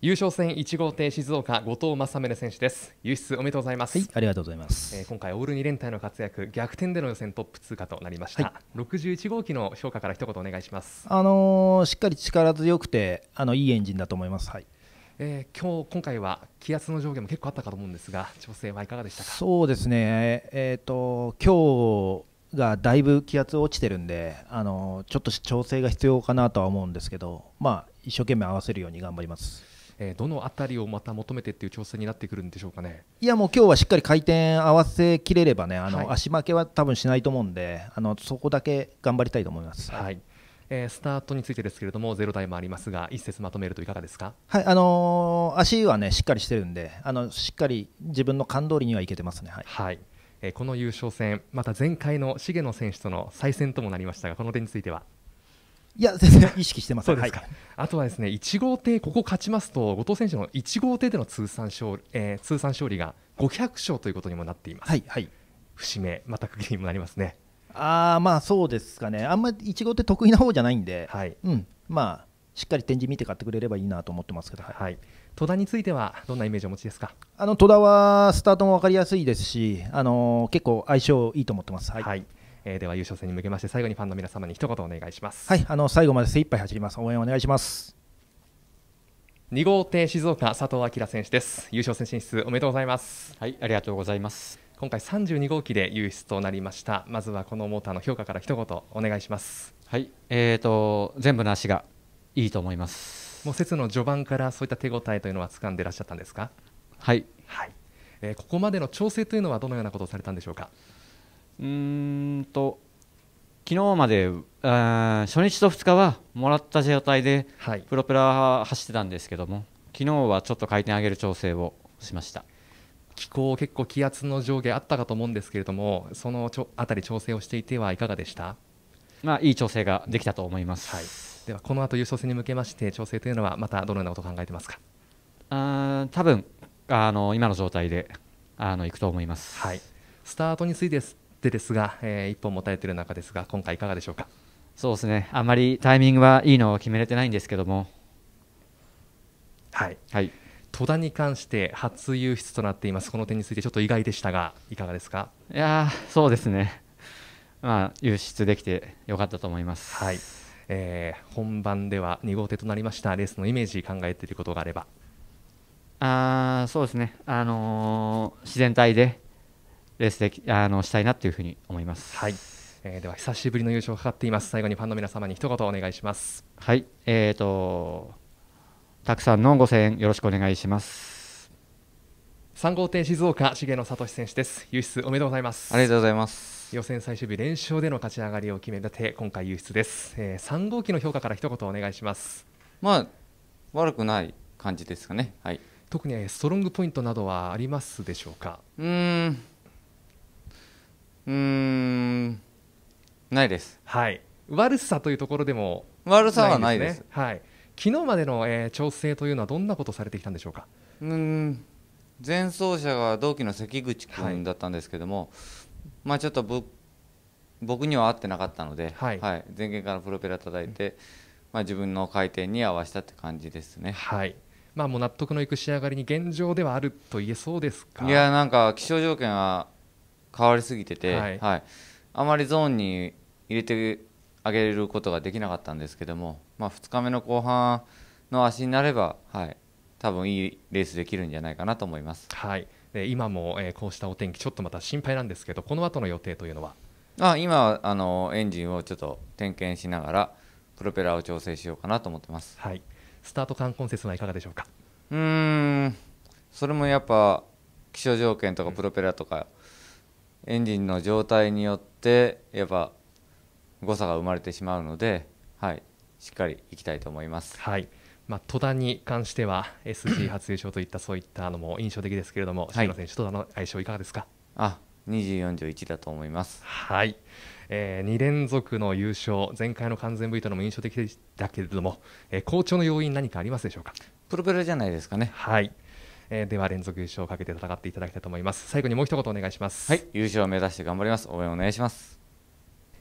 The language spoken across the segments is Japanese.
優勝戦1号艇静岡後藤正宗選手です輸出おめでとうございます、はい、ありがとうございます、えー、今回オール2連隊の活躍逆転での予選トップ通過となりました、はい、61号機の評価から一言お願いしますあのー、しっかり力強くてあのいいエンジンだと思いますはいえー、今日今回は気圧の上下も結構あったかと思うんですが調整はいかがでしたかそうですねえっ、ー、と今日がだいぶ気圧落ちてるんであのちょっと調整が必要かなとは思うんですけど、まあ、一生懸命合わせるように頑張ります。えー、どの辺りをまた求めてっていう調整になってくるんでしょうかねいやもう今日はしっかり回転合わせきれればねあの、足負けは多分しないと思うんであのそこだけ頑張りたいと思います。はい、えー、スタートについてですけれども、ゼロ台もありますが、一節まとめるといかがですか、はいあのー、足は、ね、しっかりしてるんで、あのしっかり自分の感通りにはいけてますね。はい、はいえー、この優勝戦、また前回の重野選手との再戦ともなりましたが、この点については。いや全然意識してますん。はい、あとはですね一号艇ここ勝ちますと後藤選手の一号艇での通算勝,、利、えー、通算勝利が五百勝ということにもなっています。はい、はい、節目また区切りもなりますね。ああ、まあそうですかね、あんまり一号艇得意な方じゃないんで、はいうん、まあ、しっかり展示見て買ってくれればいいなと思ってますけど、はい、はい、戸田については、どんなイメージをお持ちですかあの戸田はスタートも分かりやすいですし、あのー、結構相性いいと思ってます。はい、はい、えー、では優勝戦に向けまして最後にファンの皆様に一言お願いしますはいあの最後まで精一杯走ります応援お願いします2号艇静岡佐藤明選手です優勝戦進出おめでとうございますはいありがとうございます今回32号機で優出となりましたまずはこのモーターの評価から一言お願いしますはいえーと全部の足がいいと思いますもう節の序盤からそういった手応えというのは掴んでいらっしゃったんですかはい、はいえー、ここまでの調整というのはどのようなことをされたんでしょうかうんと昨日まであ初日と2日はもらった状態でプロペラ走ってたんですけども、はい、昨日はちょっと回転上げる調整をしました気候結構気圧の上下あったかと思うんですけれどもそのちょあたり調整をしていてはいかがでしたまあいい調整ができたと思います、はい、ではこの後優勝戦に向けまして調整というのはまたどのようなことを考えてますかあ多分あの今の状態であの行くと思います、はい、スタートについてってですが、えー、一本もたれている中ですが今回いかがでしょうかそうですねあまりタイミングはいいのを決めれてないんですけどもはい、はい、戸田に関して初優出となっていますこの点についてちょっと意外でしたがいかがですかいやそうですねまあ優出できてよかったと思います。はいえー、本番では2号艇となりましたレースのイメージ考えていることがあればあそうですね、あのー、自然体でレースであのしたいなというふうに思います。はいえー、では久しぶりの優勝をかかっています最後にファンの皆様に一言お願いしますはいえーとたくさんのご声援よろしくお願いします3号艇静岡重野聡選手です優出おめでとうございますありがとうございます予選最終日連勝での勝ち上がりを決めたて今回優出です、えー、3号機の評価から一言お願いしますまあ悪くない感じですかねはい特にストロングポイントなどはありますでしょうかうんうんないですはい悪さというところでも、ね、悪さはないですはい昨日までの、えー、調整というのはどんなことされてきたんでしょうかうん前走者が同期の関口君だったんですけども、はい、まあちょっと僕には合ってなかったので、はい、はい、前回からプロペラ叩いて、うん、まあ、自分の回転に合わせたって感じですね。はいまあ、もう納得のいく仕上がりに現状ではあると言えそうですかいやなんか気象条件は変わりすぎてて、はいはい、あまりゾーンに入れてあげることができなかったんですけども、まあ、2日目の後半の足になれば、はい、多分いいレースできるんじゃないかなと思います。はい今も、えー、こうしたお天気、ちょっとまた心配なんですけど、この後の予定というのはあ今あの、エンジンをちょっと点検しながら、プロペラを調整しようかなと思ってます、はい、スタート間コンセスはいかがでしょうかうん、それもやっぱ、気象条件とかプロペラとか、うんエンジンの状態によってやっぱ誤差が生まれてしまうので、はい、しっかりいきたいと思います。はいまあ、戸田に関しては SG 初優勝といったそういったのも印象的ですけれども、篠選手、戸田の相性いかがですかあ20、41だと思います。はい、えー、2連続の優勝、前回の完全 V とのも印象的でしたけれども、えー、好調の要因、何かありますでしょうかプロペラじゃないですかね。はいえー、では連続優勝をかけて戦っていただきたいと思います最後にもう一言お願いしますはい優勝を目指して頑張ります応援お願いします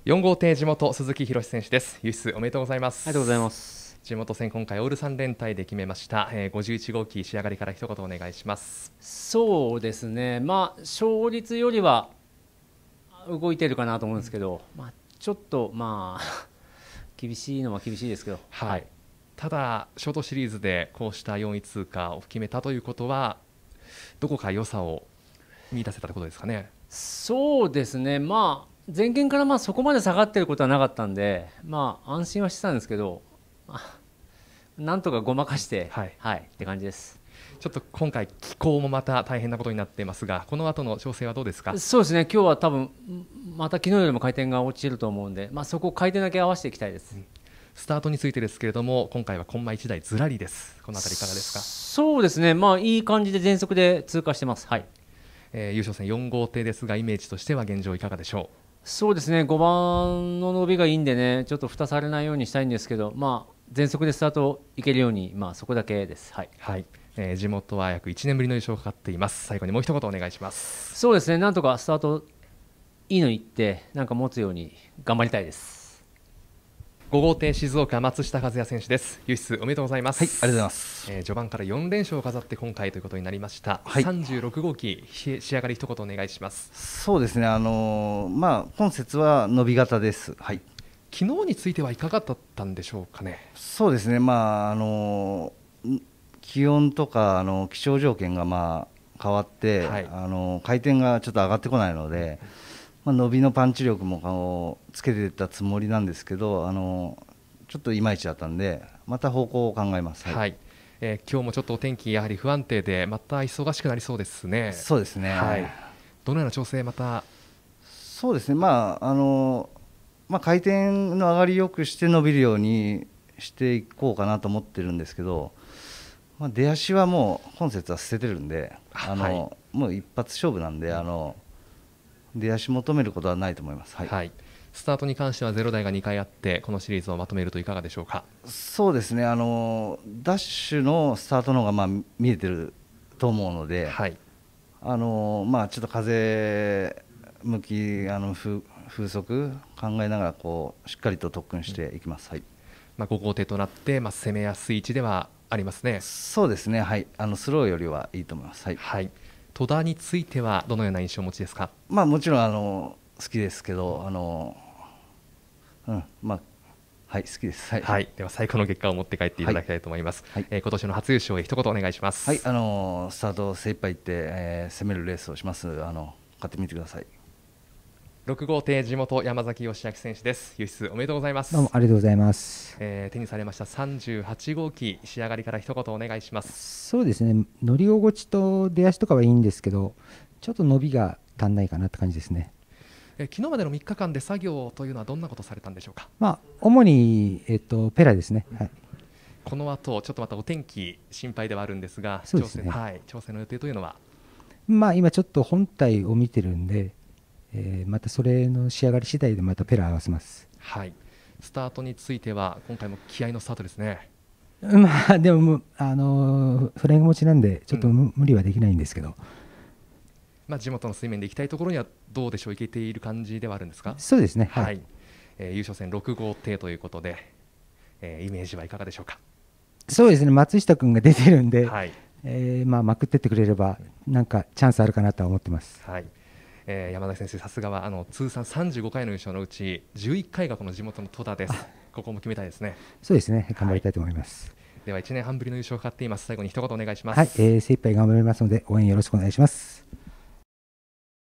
4号艇地元鈴木博選手です輸出おめでとうございますありがとうございます地元戦今回オール3連隊で決めました、えー、51号機仕上がりから一言お願いしますそうですねまあ勝率よりは動いてるかなと思うんですけど、まあ、ちょっとまあ 厳しいのは厳しいですけど、はい、はい、ただ、ショートシリーズでこうした4位通過を決めたということはどこか良さを見出せたことですかね。そうですね、まあ、前件からまあそこまで下がってることはなかったんで、まあ、安心はしてたんですけど、なんとかごまかして、はい、はい、って感じです。ちょっと今回、気候もまた大変なことになっていますが、この後の調整はどうですかそうですね、今日は多分また昨日よりも回転が落ちると思うんで、まあ、そこ、を回転だけ合わせていきたいです。うんスタートについてですけれども今回はコンマ1台ずらりですこの辺りからですかそうですねまあいい感じで全速で通過してますはい、えー、優勝戦4号艇ですがイメージとしては現状いかがでしょうそうですね5番の伸びがいいんでねちょっと蓋されないようにしたいんですけどまあ全速でスタートいけるようにまあそこだけですはい、はいえー、地元は約1年ぶりの優勝がかかっています最後にもう一言お願いしますそうですねなんとかスタートいいの行ってなんか持つように頑張りたいです5号艇静岡松下和也選手です輸出おめでとうございます、はい、ありがとうございます、えー、序盤から4連勝を飾って今回ということになりました、はい、36号機仕上がり一言お願いしますそうですねあのー、まあ今節は伸び型ですはい昨日についてはいかがだったんでしょうかねそうですねまああのー、気温とかあの気象条件がまあ変わって、はい、あの回転がちょっと上がってこないので、うんまあ、伸びのパンチ力もあのつけてたつもりなんですけどあのちょっといまいちだったんでまた方向を考えます。はい、はい、えー、今日もちょっとお天気やはり不安定でまた忙しくなりそうですね。そうですね。はい。どのような調整また。そうですね。まああのまあ回転の上がりよくして伸びるようにしていこうかなと思ってるんですけど、まあ出足はもう本節は捨ててるんで、あの、はい、もう一発勝負なんであの。出足求めることはないと思います。はい、はい、スタートに関しては0台が2回あってこのシリーズをまとめるといかがでしょうかそうですねあのダッシュのスタートの方がまあ見えてると思うので、はい、あのまあ、ちょっと風向きあの風風速考えながらこうしっかりと特訓していきます、はいまあ、5号艇となって、まあ、攻めやすい位置ではありますねそうですね、はい、あのスローよりはいいと思います。はい、はい戸田についてはどのような印象をお持ちですか、まあ、もちろんあの好きですけどあの、うんまあ、はい好きです、はい、はい、では最高の結果を持って帰っていただきたいと思います、はいえー、今年の初優勝へ一言お願いします、はい、あのスタート精一杯いって、えー、攻めるレースをしますあの買ってみてください6号艇地元山崎義明選手です輸出おめでとうございますどうもありがとうございます、えー、手にされました38号機仕上がりから一言お願いしますそうですね乗り心地と出足とかはいいんですけどちょっと伸びが足んないかなって感じですねえ昨日までの3日間で作業というのはどんなことされたんでしょうか。まあ、主に、えっと、ペラですね。はい。この後、ちょっとまたお天気心配ではあるんですが。そうですね。はい、調整の予定というのは。まあ、今ちょっと本体を見てるんで、えー、またそれの仕上がり次第でまたペラ合わせます。はいスタートについては今回も気合のスタートですね。まあでもあのフライング持ちなんでちょっと、うん、無理はできないんですけど、まあ、地元の水面で行きたいところにはどうでしょう行けている感じではあるんですかそうですねはい、はい、えー、優勝戦6号艇ということで、えー、イメージはいかがでしょうかそうですね松下君が出てるんで、はいえーまあ、まくってってくれればなんかチャンスあるかなとは思ってます、はいえー、山田先生、さすがはあの通算35回の優勝のうち11回がこの地元の戸田です。ここも決めたいですね。そうですね。頑張りたいと思います。はい、では1年半ぶりの優勝を勝っています。最後に一言お願いします。はい、えー、精一杯頑張りますので応援よろしくお願いします。